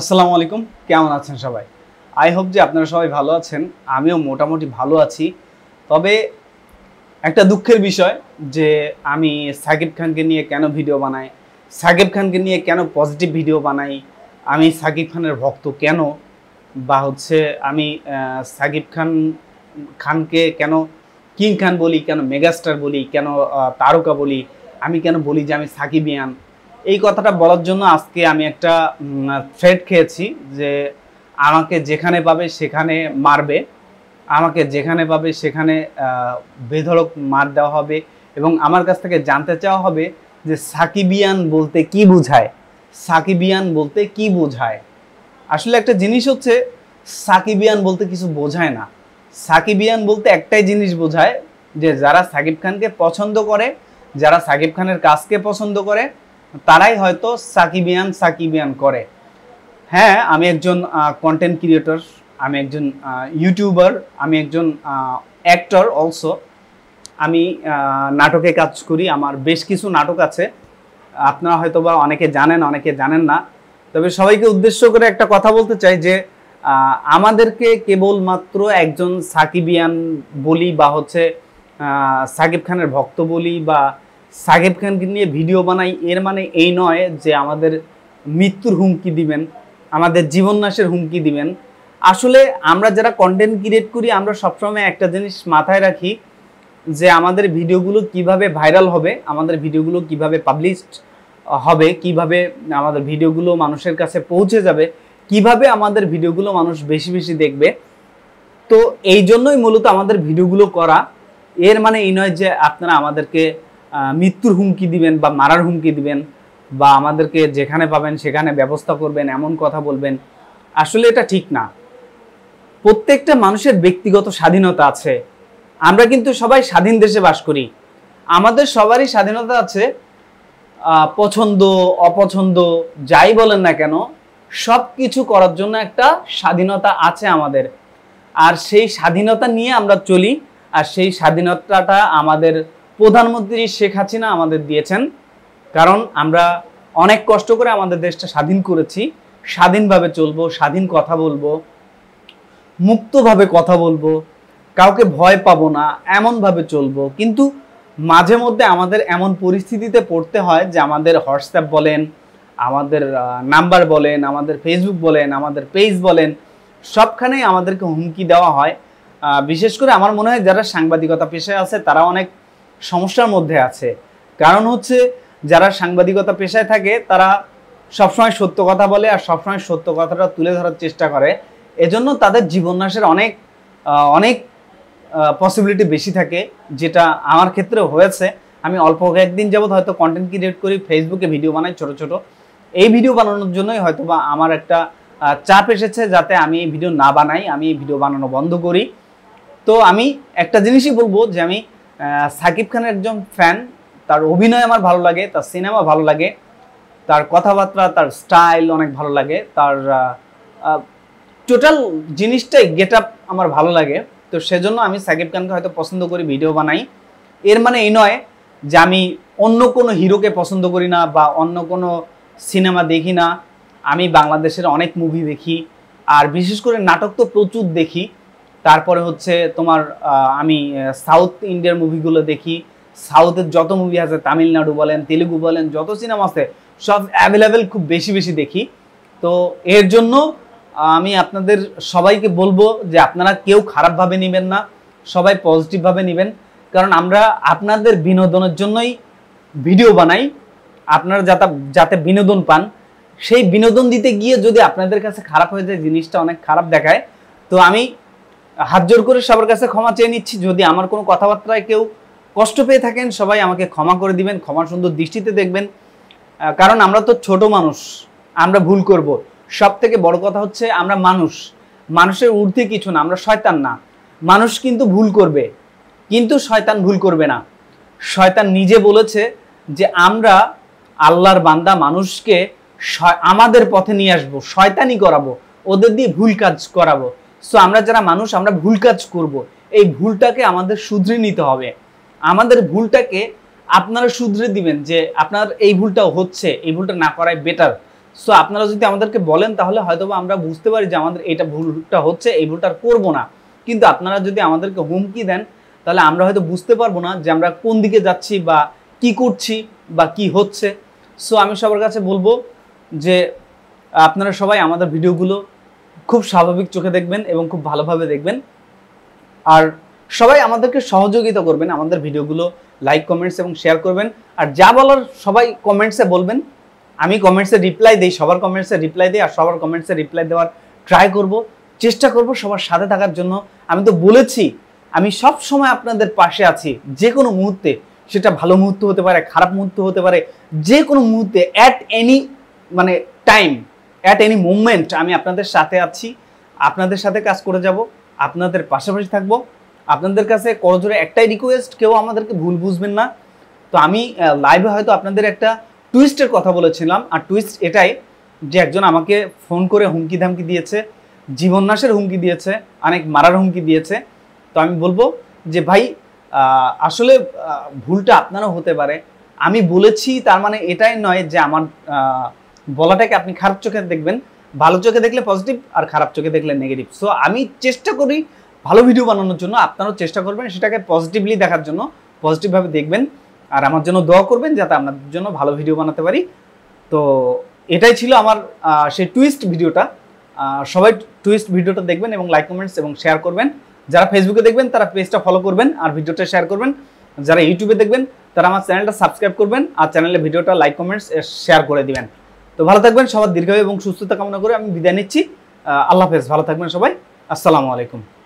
আসসালামু আলাইকুম কেমন আছেন সবাই আই হোপ যে আপনারা সবাই ভালো আছেন আমিও মোটামুটি ভালো আছি তবে একটা দুঃখের বিষয় যে আমি সাকিব খানকে নিয়ে কেন ভিডিও বানাই সাকিব খানকে নিয়ে কেন পজিটিভ ভিডিও বানাই আমি সাকিব খানের ভক্ত কেন বা হচ্ছে আমি সাকিব খান খানকে কেন কিং খান বলি কেন মেগাস্টার বলি কেন তারকা বলি আমি কেন বলি যে আমি সাকিবিয়ান এই কথাটা বলার জন্য আজকে আমি একটা থ্রেড খেয়েছি যে আমাকে যেখানে পাবে সেখানে মারবে আমাকে যেখানে পাবে সেখানে বেধড়ক মার দেওয়া হবে এবং আমার কাছ থেকে জানতে চাওয়া হবে যে সাকিবিয়ান বলতে কি বোঝায় সাকিবিয়ান বলতে কি বোঝায় আসলে একটা জিনিস হচ্ছে সাকিবিয়ান বলতে কিছু বোঝায় না সাকিবিয়ান বলতে একটাই জিনিস বোঝায় যে যারা সাকিব খানকে পছন্দ করে যারা সাকিব খানের কাজকে পছন্দ করে তারাই হয়তো সাকিবিয়ান সাকিবিয়ান করে হ্যাঁ আমি একজন কন্টেন্ট ক্রিয়েটর আমি একজন ইউটিউবার আমি একজন অ্যাক্টর অলসো আমি নাটকে কাজ করি আমার বেশ কিছু নাটক আছে আপনারা হয়তো বা অনেকে জানেন অনেকে জানেন না তবে সবাইকে উদ্দেশ্য করে একটা কথা বলতে চাই যে আমাদেরকে কেবলমাত্র একজন সাকিবিয়ান বলি বা হচ্ছে সাকিব খানের ভক্ত বলি বা সাকিব খানকে নিয়ে ভিডিও বানাই এর মানে এই নয় যে আমাদের মৃত্যুর হুমকি দিবেন আমাদের জীবননাশের হুমকি দিবেন আসলে আমরা যারা কন্টেন্ট ক্রিয়েট করি আমরা সবসময় একটা জিনিস মাথায় রাখি যে আমাদের ভিডিওগুলো কিভাবে ভাইরাল হবে আমাদের ভিডিওগুলো কিভাবে পাবলিশড হবে কিভাবে আমাদের ভিডিওগুলো মানুষের কাছে পৌঁছে যাবে কিভাবে আমাদের ভিডিওগুলো মানুষ বেশি বেশি দেখবে তো এই জন্যই মূলত আমাদের ভিডিওগুলো করা এর মানে এই নয় যে আপনারা আমাদেরকে মৃত্যুর হুমকি দিবেন বা মারার হুমকি দিবেন বা আমাদেরকে যেখানে পাবেন সেখানে ব্যবস্থা করবেন এমন কথা বলবেন আসলে এটা ঠিক না প্রত্যেকটা মানুষের ব্যক্তিগত স্বাধীনতা আছে আমরা কিন্তু সবাই স্বাধীন দেশে বাস করি আমাদের সবারই স্বাধীনতা আছে পছন্দ অপছন্দ যাই বলেন না কেন সব কিছু করার জন্য একটা স্বাধীনতা আছে আমাদের আর সেই স্বাধীনতা নিয়ে আমরা চলি আর সেই স্বাধীনতাটা আমাদের প্রধানমন্ত্রী শেখ হাসিনা আমাদের দিয়েছেন কারণ আমরা অনেক কষ্ট করে আমাদের দেশটা স্বাধীন করেছি স্বাধীনভাবে চলবো স্বাধীন কথা বলবো মুক্তভাবে কথা বলবো কাউকে ভয় পাবো না এমনভাবে চলবো কিন্তু মাঝে মধ্যে আমাদের এমন পরিস্থিতিতে পড়তে হয় যে আমাদের হোয়াটসঅ্যাপ বলেন আমাদের নাম্বার বলেন আমাদের ফেসবুক বলেন আমাদের পেজ বলেন সবখানেই আমাদেরকে হুমকি দেওয়া হয় বিশেষ করে আমার মনে হয় যারা সাংবাদিকতা পেশায় আছে তারা অনেক সমস্যার মধ্যে আছে কারণ হচ্ছে যারা সাংবাদিকতা পেশায় থাকে তারা সবসময় সত্য কথা বলে আর সবসময় সত্য কথাটা তুলে ধরার চেষ্টা করে এজন্য তাদের জীবন্যাসের অনেক অনেক পসিবিলিটি বেশি থাকে যেটা আমার ক্ষেত্রে হয়েছে আমি অল্প কয়েকদিন যাবৎ হয়তো কন্টেন্ট ক্রিয়েট করি ফেসবুকে ভিডিও বানাই ছোট ছোট এই ভিডিও বানানোর জন্যই হয়তো বা আমার একটা চাপ এসেছে যাতে আমি এই ভিডিও না বানাই আমি এই ভিডিও বানানো বন্ধ করি তো আমি একটা জিনিসই বলবো যে আমি সাকিব খানের একজন ফ্যান তার অভিনয় আমার ভালো লাগে তার সিনেমা ভালো লাগে তার কথাবার্তা তার স্টাইল অনেক ভালো লাগে তার টোটাল জিনিসটাই গেট আপ আমার ভালো লাগে তো সেজন্য আমি সাকিব খানকে হয়তো পছন্দ করি ভিডিও বানাই এর মানে এই নয় যে আমি অন্য কোনো হিরোকে পছন্দ করি না বা অন্য কোনো সিনেমা দেখি না আমি বাংলাদেশের অনেক মুভি দেখি আর বিশেষ করে নাটক তো প্রচুর দেখি তারপরে হচ্ছে তোমার আমি সাউথ ইন্ডিয়ার মুভিগুলো দেখি সাউথের যত মুভি আছে তামিলনাড়ু বলেন তেলেগু বলেন যত সিনেমা আছে সব অ্যাভেলেবেল খুব বেশি বেশি দেখি তো এর জন্য আমি আপনাদের সবাইকে বলবো যে আপনারা কেউ খারাপভাবে নেবেন না সবাই পজিটিভভাবে নেবেন কারণ আমরা আপনাদের বিনোদনের জন্যই ভিডিও বানাই আপনারা যাতে যাতে বিনোদন পান সেই বিনোদন দিতে গিয়ে যদি আপনাদের কাছে খারাপ হয়ে যায় জিনিসটা অনেক খারাপ দেখায় তো আমি হাত জোর করে সবার কাছে ক্ষমা চেয়ে নিচ্ছি যদি আমার কোনো কথাবার্তায় কেউ কষ্ট পেয়ে থাকেন সবাই আমাকে ক্ষমা করে দিবেন ক্ষমা সুন্দর দৃষ্টিতে দেখবেন কারণ আমরা তো ছোট মানুষ আমরা ভুল করব সব থেকে বড় কথা হচ্ছে আমরা মানুষ মানুষের ঊর্ধ্বে কিছু না আমরা শয়তান না মানুষ কিন্তু ভুল করবে কিন্তু শয়তান ভুল করবে না শয়তান নিজে বলেছে যে আমরা আল্লাহর বান্দা মানুষকে আমাদের পথে নিয়ে আসবো শয়তানি করাবো ওদের দিয়ে ভুল কাজ করাবো সো আমরা যারা মানুষ আমরা ভুল কাজ করব। এই ভুলটাকে আমাদের শুধরে নিতে হবে আমাদের ভুলটাকে আপনারা শুধরে দিবেন যে আপনার এই ভুলটা হচ্ছে এই ভুলটা না করাই বেটার সো আপনারা যদি আমাদেরকে বলেন তাহলে হয়তো আমরা বুঝতে পারি যে আমাদের এটা ভুলটা হচ্ছে এই ভুলটা আর করব না কিন্তু আপনারা যদি আমাদেরকে হুমকি দেন তাহলে আমরা হয়তো বুঝতে পারবো না যে আমরা কোন দিকে যাচ্ছি বা কি করছি বা কি হচ্ছে সো আমি সবার কাছে বলবো যে আপনারা সবাই আমাদের ভিডিওগুলো খুব স্বাভাবিক চোখে দেখবেন এবং খুব ভালোভাবে দেখবেন আর সবাই আমাদেরকে সহযোগিতা করবেন আমাদের ভিডিওগুলো লাইক কমেন্টস এবং শেয়ার করবেন আর যা বলার সবাই কমেন্টসে বলবেন আমি কমেন্টসে রিপ্লাই দিই সবার কমেন্টসে রিপ্লাই দিই আর সবার কমেন্টসে রিপ্লাই দেওয়ার ট্রাই করব চেষ্টা করব সবার সাথে থাকার জন্য আমি তো বলেছি আমি সব সময় আপনাদের পাশে আছি যে কোনো মুহূর্তে সেটা ভালো মুহূর্ত হতে পারে খারাপ মুহূর্ত হতে পারে যে কোনো মুহূর্তে অ্যাট এনি মানে টাইম অ্যাট এনি মুভমেন্ট আমি আপনাদের সাথে আছি আপনাদের সাথে কাজ করে যাব আপনাদের পাশাপাশি থাকব আপনাদের কাছে করজোরে একটাই রিকোয়েস্ট কেউ আমাদেরকে ভুল বুঝবেন না তো আমি লাইভে হয়তো আপনাদের একটা টুইস্টের কথা বলেছিলাম আর টুইস্ট এটাই যে একজন আমাকে ফোন করে হুমকি ধামকি দিয়েছে জীবননাশের হুমকি দিয়েছে অনেক মারার হুমকি দিয়েছে তো আমি বলবো যে ভাই আসলে ভুলটা আপনারও হতে পারে আমি বলেছি তার মানে এটাই নয় যে আমার বলাটাকে আপনি খারাপ চোখে দেখবেন ভালো চোখে দেখলে পজিটিভ আর খারাপ চোখে দেখলে নেগেটিভ সো আমি চেষ্টা করি ভালো ভিডিও বানানোর জন্য আপনারাও চেষ্টা করবেন সেটাকে পজিটিভলি দেখার জন্য পজিটিভভাবে দেখবেন আর আমার জন্য দোয়া করবেন যাতে আপনাদের জন্য ভালো ভিডিও বানাতে পারি তো এটাই ছিল আমার সেই টুইস্ট ভিডিওটা সবাই টুইস্ট ভিডিওটা দেখবেন এবং লাইক কমেন্টস এবং শেয়ার করবেন যারা ফেসবুকে দেখবেন তারা পেজটা ফলো করবেন আর ভিডিওটা শেয়ার করবেন যারা ইউটিউবে দেখবেন তারা আমার চ্যানেলটা সাবস্ক্রাইব করবেন আর চ্যানেলে ভিডিওটা লাইক কমেন্টস শেয়ার করে দিবেন তো ভালো থাকবেন সবার দীর্ঘায়ু এবং সুস্থতা কামনা করে আমি বিদায় নিচ্ছি আল্লাহ হাফেজ ভালো থাকবেন সবাই আসসালামু আলাইকুম